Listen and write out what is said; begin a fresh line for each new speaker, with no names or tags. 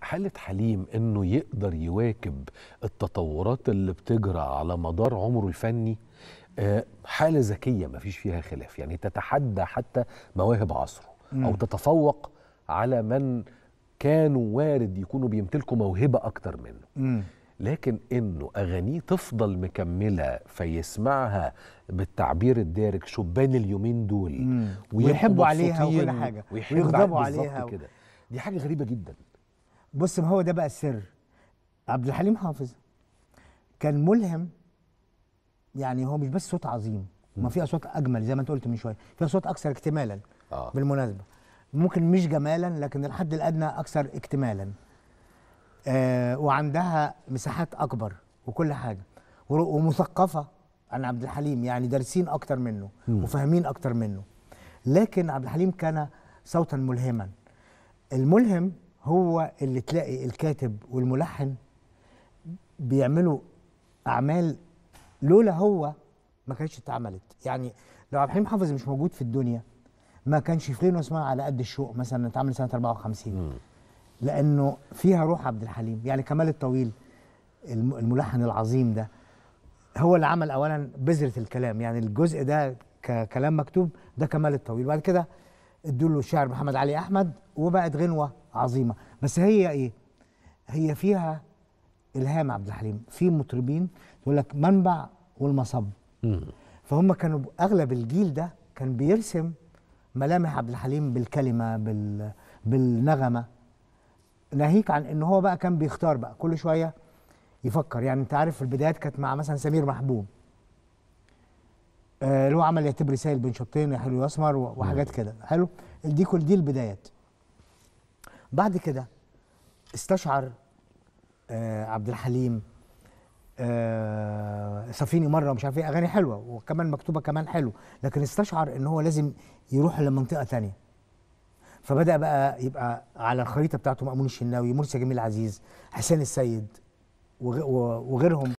حاله حليم انه يقدر يواكب التطورات اللي بتجرى على مدار عمره الفني آه، حاله ذكيه ما فيش فيها خلاف يعني تتحدى حتى مواهب عصره او تتفوق على من كانوا وارد يكونوا بيمتلكوا موهبه اكتر منه م. لكن انه اغانيه تفضل مكمله فيسمعها بالتعبير الدارج شبان اليومين دول ويحبوا عليها وكل حاجه ويحبوا عليها كده دي حاجه غريبه جدا
بص ما هو ده بقى السر عبد الحليم حافظ كان ملهم يعني هو مش بس صوت عظيم ما في اصوات اجمل زي ما انت قلت من شويه في اصوات اكثر اكتمالا آه. بالمناسبه ممكن مش جمالا لكن الحد الادنى اكثر اكتمالا آه وعندها مساحات اكبر وكل حاجه ومثقفه عن عبد الحليم يعني دارسين اكتر منه وفاهمين اكتر منه لكن عبد الحليم كان صوتا ملهما الملهم هو اللي تلاقي الكاتب والملحن بيعملوا اعمال لولا هو ما كانتش اتعملت يعني لو عبد الحليم حافظ مش موجود في الدنيا ما كانش فلين اسمها على قد الشوق مثلا اتعمل سنه 54 لانه فيها روح عبد الحليم يعني كمال الطويل الملحن العظيم ده هو اللي عمل اولا بذره الكلام يعني الجزء ده ككلام مكتوب ده كمال الطويل بعد كده ادوا له شعر محمد علي احمد وبقت غنوه عظيمه بس هي ايه هي فيها الهام عبد الحليم في مطربين يقول لك منبع والمصب فهم كانوا اغلب الجيل ده كان بيرسم ملامح عبد الحليم بالكلمه بال بالنغمه ناهيك عن ان هو بقى كان بيختار بقى كل شويه يفكر يعني انت عارف في البدايات كانت مع مثلا سمير محبوب آه، اللي هو عمل يعتبر رسائل بين شطين يا حلو يا اسمر وحاجات كده حلو دي كل دي البدايات بعد كده استشعر آه عبد الحليم آه سفيني مره ومش عارف ايه اغاني حلوه وكمان مكتوبه كمان حلو لكن استشعر ان هو لازم يروح لمنطقه تانية فبدا بقى يبقى على الخريطه بتاعته مامون الشناوي مرسي جميل عزيز حسين السيد وغيرهم